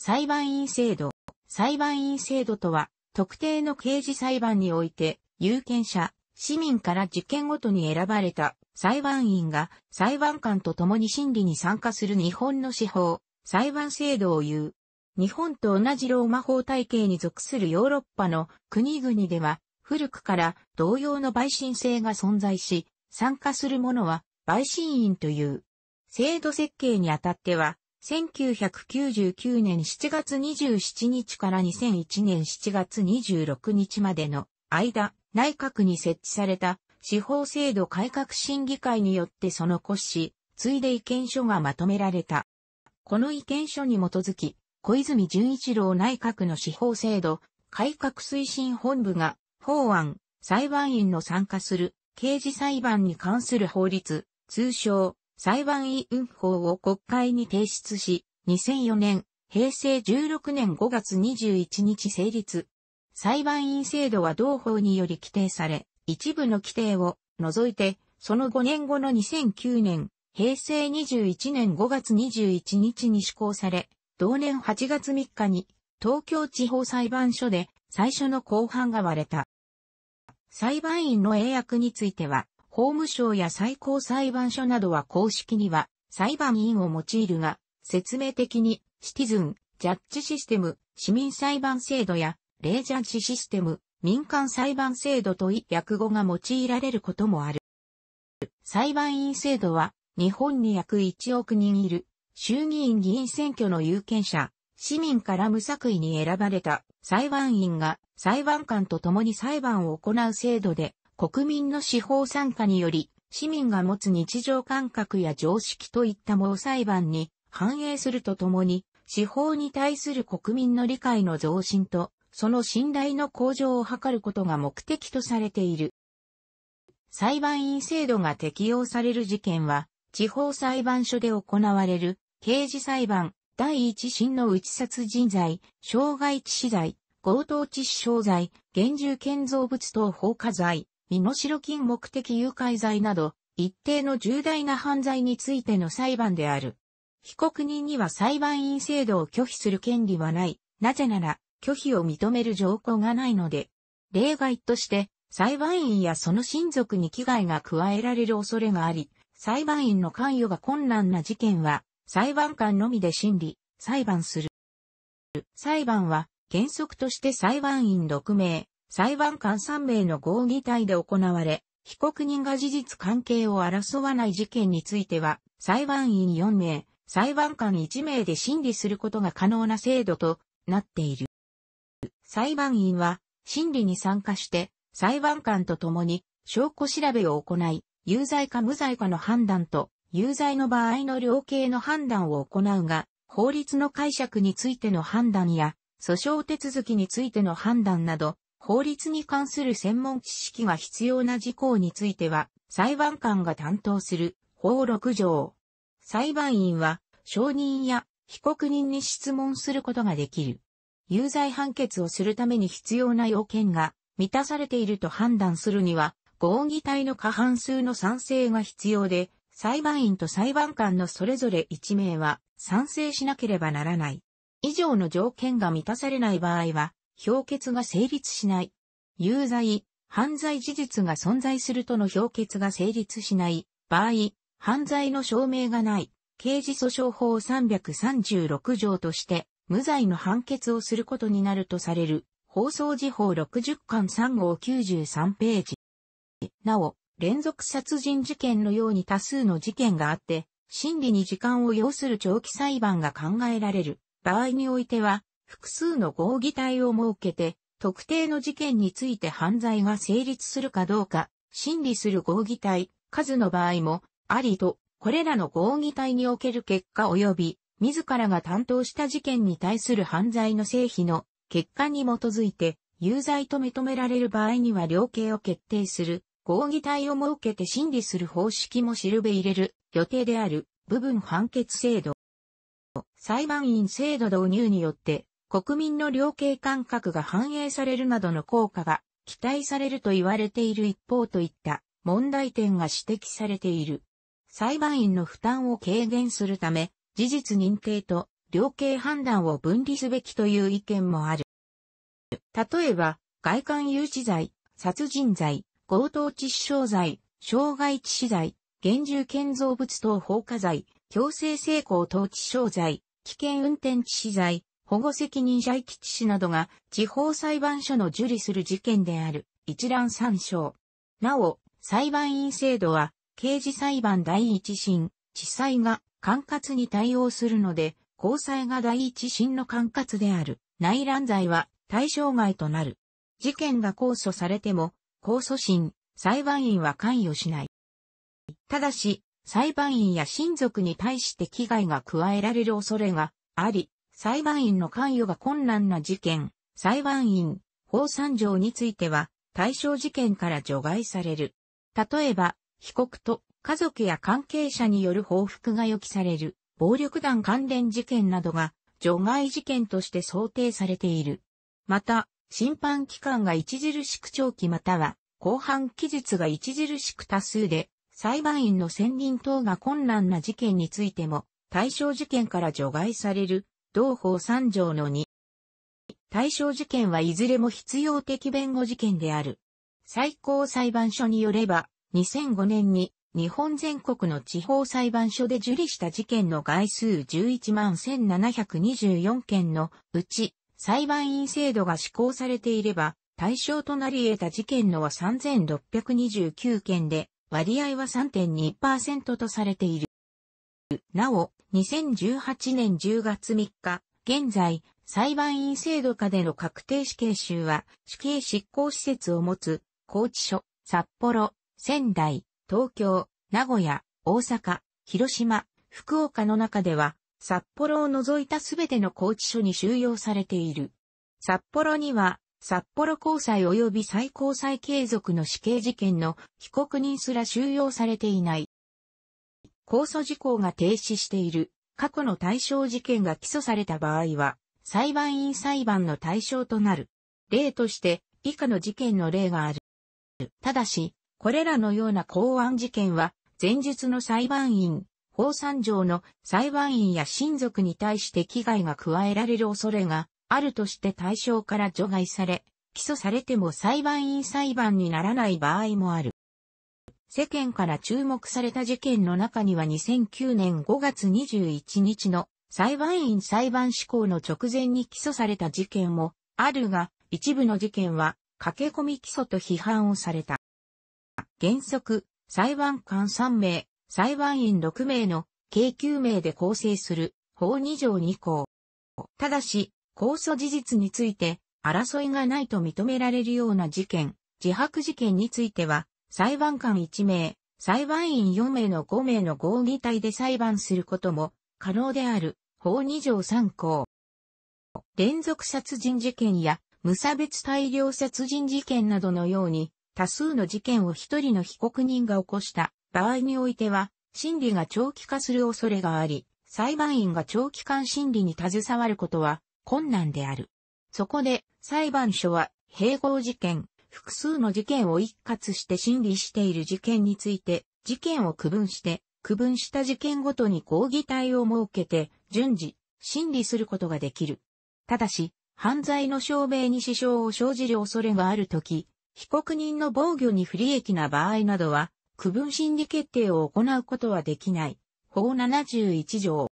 裁判員制度。裁判員制度とは、特定の刑事裁判において、有権者、市民から事件ごとに選ばれた裁判員が裁判官と共に審理に参加する日本の司法、裁判制度を言う。日本と同じローマ法体系に属するヨーロッパの国々では、古くから同様の陪審制が存在し、参加する者は陪審員という。制度設計にあたっては、1999年7月27日から2001年7月26日までの間、内閣に設置された司法制度改革審議会によってその骨子、ついで意見書がまとめられた。この意見書に基づき、小泉純一郎内閣の司法制度改革推進本部が法案、裁判員の参加する刑事裁判に関する法律、通称裁判委員法を国会に提出し、2004年、平成16年5月21日成立。裁判員制度は同法により規定され、一部の規定を除いて、その5年後の2009年、平成21年5月21日に施行され、同年8月3日に東京地方裁判所で最初の公判が割れた。裁判員の英訳については、法務省や最高裁判所などは公式には裁判員を用いるが、説明的にシティズン、ジャッジシステム、市民裁判制度やレージャッジシステム、民間裁判制度とい訳語が用いられることもある。裁判員制度は日本に約1億人いる衆議院議員選挙の有権者、市民から無作為に選ばれた裁判員が裁判官と共に裁判を行う制度で国民の司法参加により、市民が持つ日常感覚や常識といったも裁判に反映するとともに、司法に対する国民の理解の増進と、その信頼の向上を図ることが目的とされている。裁判員制度が適用される事件は、地方裁判所で行われる、刑事裁判、第一審の内殺人罪、傷害致死罪、強盗致死傷罪、厳重建造物等放火罪、身代金目的誘拐罪など、一定の重大な犯罪についての裁判である。被告人には裁判員制度を拒否する権利はない。なぜなら、拒否を認める条項がないので、例外として、裁判員やその親族に危害が加えられる恐れがあり、裁判員の関与が困難な事件は、裁判官のみで審理、裁判する。裁判は、原則として裁判員6名、裁判官3名の合議体で行われ、被告人が事実関係を争わない事件については、裁判員4名、裁判官1名で審理することが可能な制度となっている。裁判員は、審理に参加して、裁判官と共に証拠調べを行い、有罪か無罪かの判断と、有罪の場合の量刑の判断を行うが、法律の解釈についての判断や、訴訟手続きについての判断など、法律に関する専門知識が必要な事項については、裁判官が担当する法6条。裁判員は、証人や被告人に質問することができる。有罪判決をするために必要な要件が満たされていると判断するには、合議体の過半数の賛成が必要で、裁判員と裁判官のそれぞれ1名は賛成しなければならない。以上の条件が満たされない場合は、評決が成立しない。有罪、犯罪事実が存在するとの評決が成立しない場合、犯罪の証明がない、刑事訴訟法336条として、無罪の判決をすることになるとされる、放送時報60巻3号93ページ。なお、連続殺人事件のように多数の事件があって、審理に時間を要する長期裁判が考えられる場合においては、複数の合議体を設けて、特定の事件について犯罪が成立するかどうか、審理する合議体、数の場合も、ありと、これらの合議体における結果及び、自らが担当した事件に対する犯罪の成否の結果に基づいて、有罪と認められる場合には量刑を決定する、合議体を設けて審理する方式もしるべ入れる予定である部分判決制度。裁判員制度導入によって国民の量刑感覚が反映されるなどの効果が期待されると言われている一方といった問題点が指摘されている。裁判員の負担を軽減するため、事実認定と量刑判断を分離すべきという意見もある。例えば、外観誘致罪、殺人罪、強盗致死傷罪、傷害致死罪、厳重建造物等放火罪、強制性交等致傷罪、危険運転致死罪、保護責任者遺棄致死などが地方裁判所の受理する事件である一覧参照。なお、裁判員制度は刑事裁判第一審、地裁が管轄に対応するので、高裁が第一審の管轄である内乱罪は対象外となる。事件が控訴されても、控訴審、裁判員は関与しない。ただし、裁判員や親族に対して危害が加えられる恐れがあり、裁判員の関与が困難な事件、裁判員、法三条については、対象事件から除外される。例えば、被告と家族や関係者による報復が予期される、暴力団関連事件などが、除外事件として想定されている。また、審判期間が著しく長期または、後半期日が著しく多数で、裁判員の選任等が困難な事件についても、対象事件から除外される同法三条の2。対象事件はいずれも必要的弁護事件である。最高裁判所によれば、2005年に日本全国の地方裁判所で受理した事件の概数11万1724件のうち、裁判員制度が施行されていれば、対象となり得た事件のは3629件で、割合は3.2%とされている。なお、2018年10月3日、現在、裁判員制度下での確定死刑囚は、死刑執行施設を持つ、高知所、札幌、仙台、東京、名古屋、大阪、広島、福岡の中では、札幌を除いたすべての高知所に収容されている。札幌には、札幌高裁及び最高裁継続の死刑事件の被告人すら収容されていない。控訴事項が停止している過去の対象事件が起訴された場合は、裁判員裁判の対象となる。例として、以下の事件の例がある。ただし、これらのような公安事件は、前述の裁判員、法三条の裁判員や親族に対して危害が加えられる恐れがあるとして対象から除外され、起訴されても裁判員裁判にならない場合もある。世間から注目された事件の中には2009年5月21日の裁判員裁判施行の直前に起訴された事件もあるが、一部の事件は駆け込み起訴と批判をされた。原則、裁判官3名、裁判員6名の計9名で構成する法2条2項。ただし、控訴事実について争いがないと認められるような事件、自白事件については、裁判官1名、裁判員4名の5名の合議体で裁判することも可能である法2条3項。連続殺人事件や無差別大量殺人事件などのように多数の事件を一人の被告人が起こした場合においては審理が長期化する恐れがあり、裁判員が長期間審理に携わることは困難である。そこで裁判所は併合事件、複数の事件を一括して審理している事件について、事件を区分して、区分した事件ごとに抗議体を設けて、順次、審理することができる。ただし、犯罪の証明に支障を生じる恐れがあるとき、被告人の防御に不利益な場合などは、区分審理決定を行うことはできない。法71条。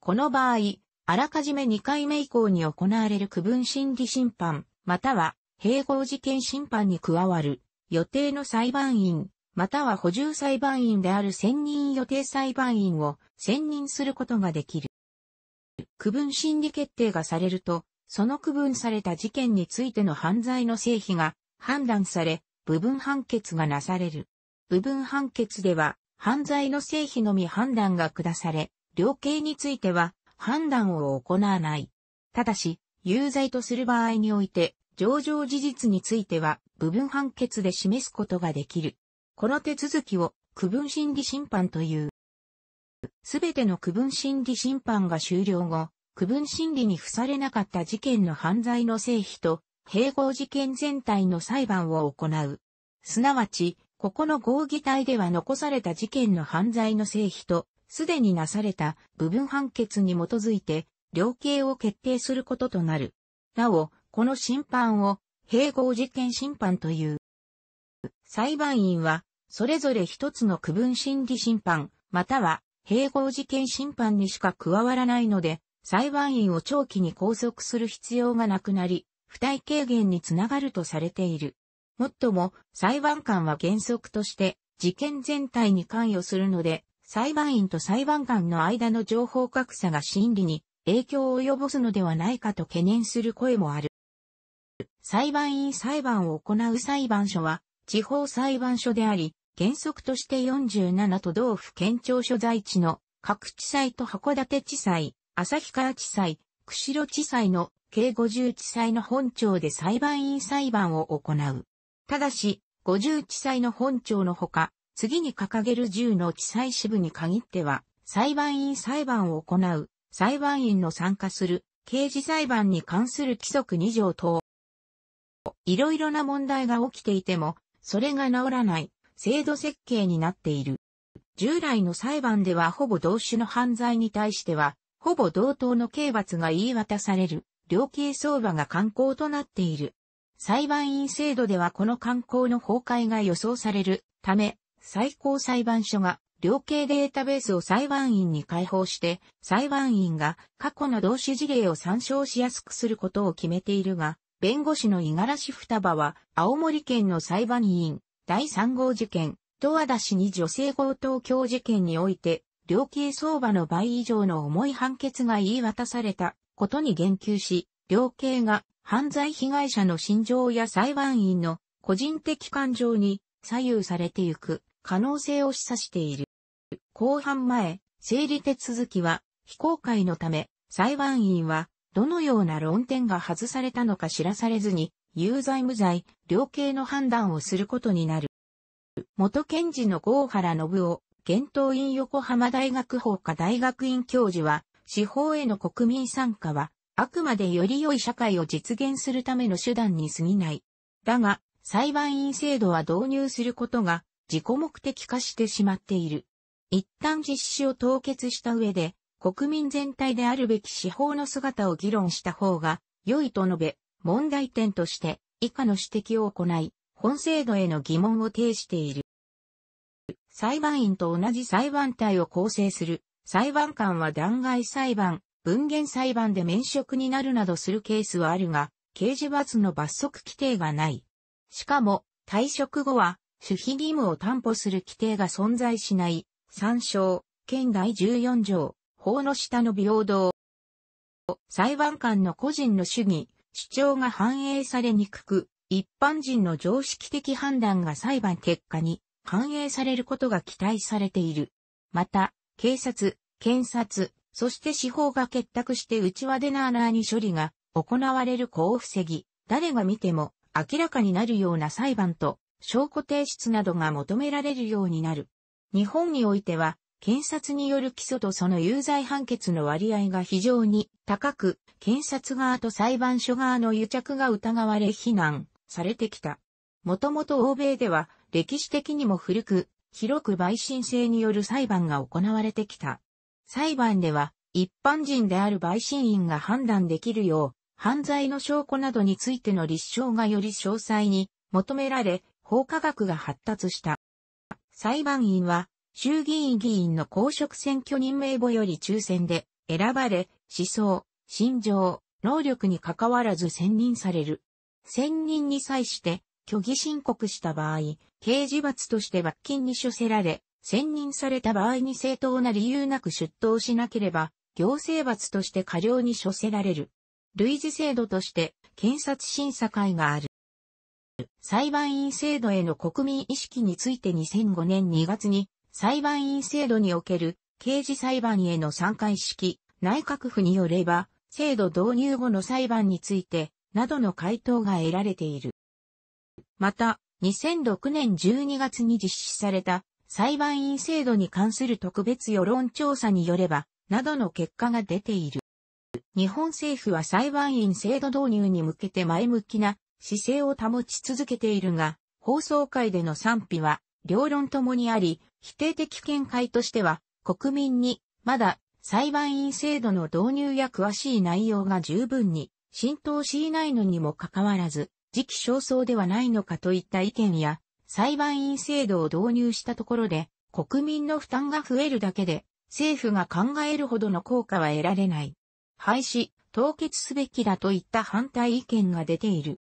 この場合、あらかじめ2回目以降に行われる区分審理審判、または併合事件審判に加わる予定の裁判員、または補充裁判員である専任予定裁判員を選任することができる。区分審理決定がされると、その区分された事件についての犯罪の成否が判断され、部分判決がなされる。部分判決では、犯罪の成否のみ判断が下され、量刑については判断を行わない。ただし、有罪とする場合において、上場事実については部分判決で示すことができる。この手続きを区分審理審判という。すべての区分審理審判が終了後、区分審理に付されなかった事件の犯罪の成否と併合事件全体の裁判を行う。すなわち、ここの合議体では残された事件の犯罪の成否と、すでになされた部分判決に基づいて、量刑を決定することとなる。なお、この審判を併合事件審判という。裁判員は、それぞれ一つの区分審理審判、または併合事件審判にしか加わらないので、裁判員を長期に拘束する必要がなくなり、負担軽減につながるとされている。もっとも、裁判官は原則として、事件全体に関与するので、裁判員と裁判官の間の情報格差が審理に影響を及ぼすのではないかと懸念する声もある。裁判員裁判を行う裁判所は、地方裁判所であり、原則として47都道府県庁所在地の各地裁と函館地裁、旭川地裁、釧路地裁の計50地裁の本庁で裁判員裁判を行う。ただし、50地裁の本庁のほか、次に掲げる10の地裁支部に限っては、裁判員裁判を行う、裁判員の参加する、刑事裁判に関する規則2条等、いろいろな問題が起きていても、それが治らない制度設計になっている。従来の裁判ではほぼ同種の犯罪に対しては、ほぼ同等の刑罰が言い渡される、量刑相場が慣行となっている。裁判員制度ではこの慣行の崩壊が予想されるため、最高裁判所が量刑データベースを裁判員に開放して、裁判員が過去の同種事例を参照しやすくすることを決めているが、弁護士の五十嵐双葉は、青森県の裁判員、第3号事件、十和田市に女性強盗教事件において、量刑相場の倍以上の重い判決が言い渡されたことに言及し、量刑が犯罪被害者の心情や裁判員の個人的感情に左右されていく可能性を示唆している。後半前、整理手続きは非公開のため、裁判員はどのような論点が外されたのか知らされずに、有罪無罪、量刑の判断をすることになる。元検事の郷原信夫、現当院横浜大学法科大学院教授は、司法への国民参加は、あくまでより良い社会を実現するための手段に過ぎない。だが、裁判員制度は導入することが自己目的化してしまっている。一旦実施を凍結した上で、国民全体であるべき司法の姿を議論した方が良いと述べ、問題点として以下の指摘を行い、本制度への疑問を呈している。裁判員と同じ裁判体を構成する裁判官は弾劾裁判、文言裁判で免職になるなどするケースはあるが、刑事罰の罰則規定がない。しかも、退職後は、守秘義務を担保する規定が存在しない。参照、県第14条、法の下の平等。裁判官の個人の主義、主張が反映されにくく、一般人の常識的判断が裁判結果に反映されることが期待されている。また、警察、検察、そして司法が結託して内輪でなあなあに処理が行われる子を防ぎ、誰が見ても明らかになるような裁判と証拠提出などが求められるようになる。日本においては検察による起訴とその有罪判決の割合が非常に高く、検察側と裁判所側の癒着が疑われ非難されてきた。もともと欧米では歴史的にも古く、広く陪審制による裁判が行われてきた。裁判では一般人である陪審員が判断できるよう、犯罪の証拠などについての立証がより詳細に求められ、法科学が発達した。裁判員は衆議院議員の公職選挙人名簿より抽選で選ばれ、思想、心情、能力に関わらず選任される。選任に際して虚偽申告した場合、刑事罰として罰金に処せられ、選任された場合に正当な理由なく出頭しなければ、行政罰として過料に処せられる。類似制度として検察審査会がある。裁判員制度への国民意識について2005年2月に裁判員制度における刑事裁判への参加意識、内閣府によれば、制度導入後の裁判について、などの回答が得られている。また、2006年12月に実施された裁判員制度に関する特別世論調査によれば、などの結果が出ている。日本政府は裁判員制度導入に向けて前向きな姿勢を保ち続けているが、放送会での賛否は両論ともにあり、否定的見解としては、国民に、まだ、裁判員制度の導入や詳しい内容が十分に浸透しいないのにもかかわらず、時期尚早ではないのかといった意見や、裁判員制度を導入したところで、国民の負担が増えるだけで、政府が考えるほどの効果は得られない。廃止、凍結すべきだといった反対意見が出ている。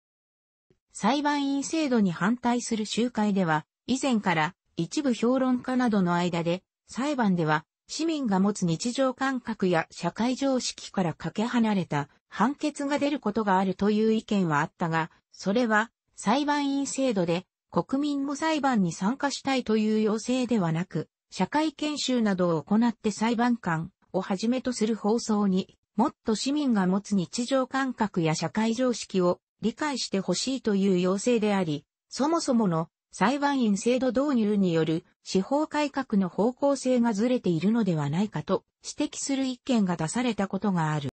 裁判員制度に反対する集会では、以前から一部評論家などの間で、裁判では、市民が持つ日常感覚や社会常識からかけ離れた判決が出ることがあるという意見はあったが、それは裁判員制度で国民も裁判に参加したいという要請ではなく、社会研修などを行って裁判官をはじめとする放送に、もっと市民が持つ日常感覚や社会常識を理解してほしいという要請であり、そもそもの裁判員制度導入による司法改革の方向性がずれているのではないかと指摘する意見が出されたことがある。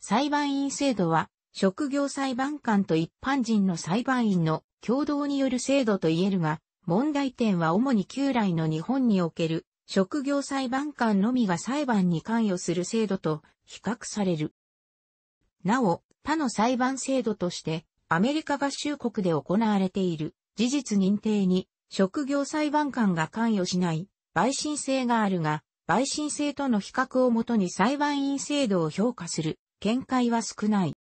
裁判員制度は職業裁判官と一般人の裁判員の共同による制度と言えるが、問題点は主に旧来の日本における職業裁判官のみが裁判に関与する制度と比較される。なお、他の裁判制度としてアメリカ合衆国で行われている事実認定に職業裁判官が関与しない陪審制があるが、陪審制との比較をもとに裁判員制度を評価する見解は少ない。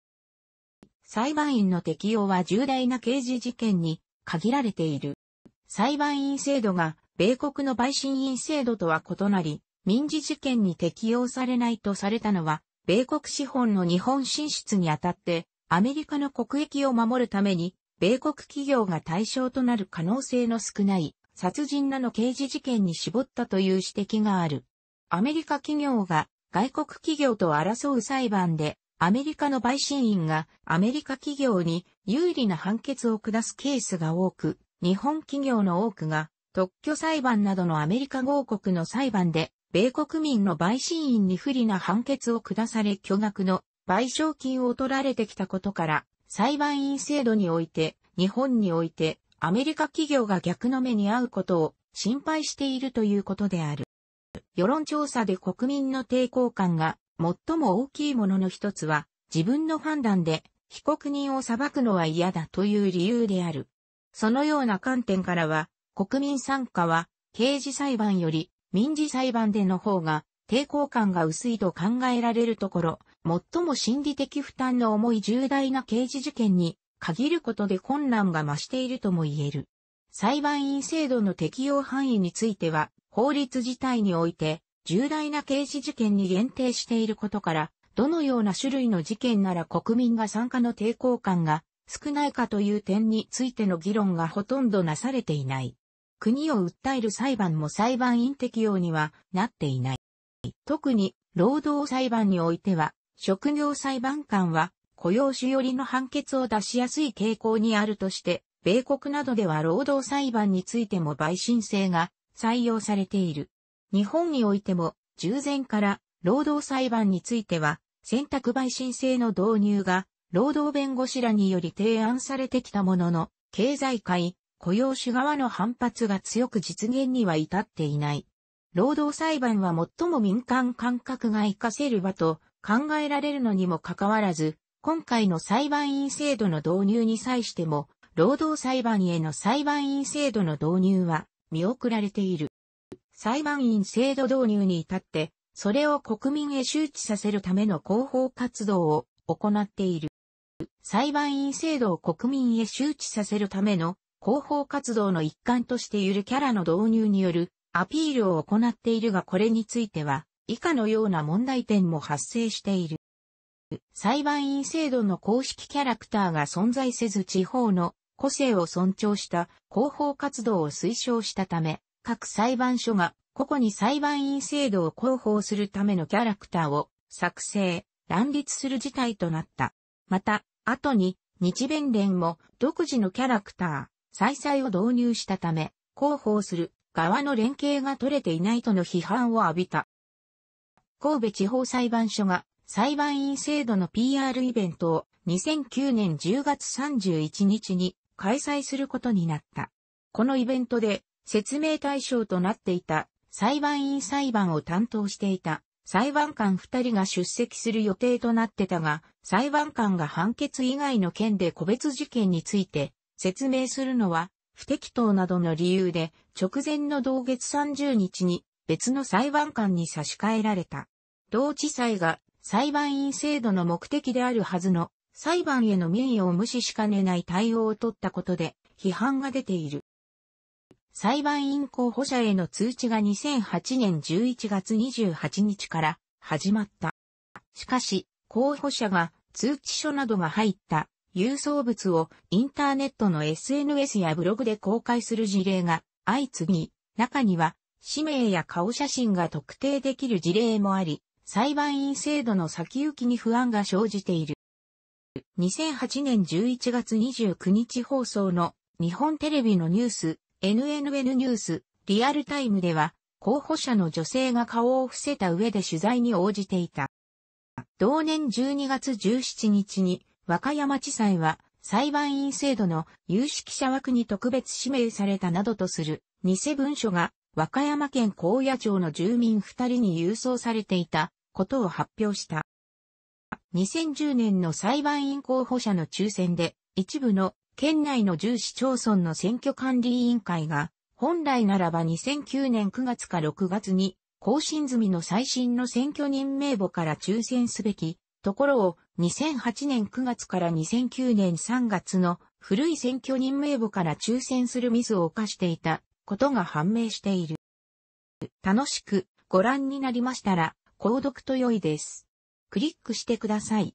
裁判員の適用は重大な刑事事件に限られている。裁判員制度が米国の陪審員制度とは異なり、民事事件に適用されないとされたのは、米国資本の日本進出にあたって、アメリカの国益を守るために、米国企業が対象となる可能性の少ない殺人なの刑事事件に絞ったという指摘がある。アメリカ企業が外国企業と争う裁判でアメリカの陪審員がアメリカ企業に有利な判決を下すケースが多く、日本企業の多くが特許裁判などのアメリカ合国の裁判で米国民の陪審員に不利な判決を下され巨額の賠償金を取られてきたことから裁判員制度において、日本において、アメリカ企業が逆の目に遭うことを心配しているということである。世論調査で国民の抵抗感が最も大きいものの一つは、自分の判断で被告人を裁くのは嫌だという理由である。そのような観点からは、国民参加は刑事裁判より民事裁判での方が抵抗感が薄いと考えられるところ、最も心理的負担の重い重大な刑事事件に限ることで困難が増しているとも言える。裁判員制度の適用範囲については、法律自体において、重大な刑事事件に限定していることから、どのような種類の事件なら国民が参加の抵抗感が少ないかという点についての議論がほとんどなされていない。国を訴える裁判も裁判員適用にはなっていない。特に労働裁判においては職業裁判官は雇用主寄りの判決を出しやすい傾向にあるとして、米国などでは労働裁判についても陪審制が採用されている。日本においても、従前から労働裁判については、選択陪審制の導入が、労働弁護士らにより提案されてきたものの、経済界、雇用主側の反発が強く実現には至っていない。労働裁判は最も民間感覚が活かせる場と考えられるのにもかかわらず、今回の裁判員制度の導入に際しても、労働裁判への裁判員制度の導入は見送られている。裁判員制度導入に至って、それを国民へ周知させるための広報活動を行っている。裁判員制度を国民へ周知させるための広報活動の一環としてゆるキャラの導入によるアピールを行っているがこれについては以下のような問題点も発生している。裁判員制度の公式キャラクターが存在せず地方の個性を尊重した広報活動を推奨したため、各裁判所が個々に裁判員制度を広報するためのキャラクターを作成、乱立する事態となった。また、後に日弁連も独自のキャラクター、再々を導入したため、広報する側の連携が取れていないとの批判を浴びた。神戸地方裁判所が裁判員制度の PR イベントを2009年10月31日に開催することになった。このイベントで説明対象となっていた裁判員裁判を担当していた裁判官2人が出席する予定となってたが、裁判官が判決以外の件で個別事件について説明するのは不適当などの理由で直前の同月30日に別の裁判官に差し替えられた。同地裁が裁判員制度の目的であるはずの裁判への民意を無視しかねない対応を取ったことで批判が出ている。裁判員候補者への通知が2008年11月28日から始まった。しかし、候補者が通知書などが入った郵送物をインターネットの SNS やブログで公開する事例が相次ぎ、中には氏名や顔写真が特定できる事例もあり、裁判員制度の先行きに不安が生じている。2008年11月29日放送の日本テレビのニュース、NNN ニュース、リアルタイムでは、候補者の女性が顔を伏せた上で取材に応じていた。同年12月17日に、和歌山地裁は、裁判員制度の有識者枠に特別指名されたなどとする偽文書が和歌山県高野町の住民2人に郵送されていたことを発表した。2010年の裁判員候補者の抽選で、一部の県内の10市町村の選挙管理委員会が、本来ならば2009年9月か6月に、更新済みの最新の選挙人名簿から抽選すべき、ところを2008年9月から2009年3月の古い選挙人名簿から抽選するミスを犯していたことが判明している。楽しくご覧になりましたら、購読と良いです。クリックしてください。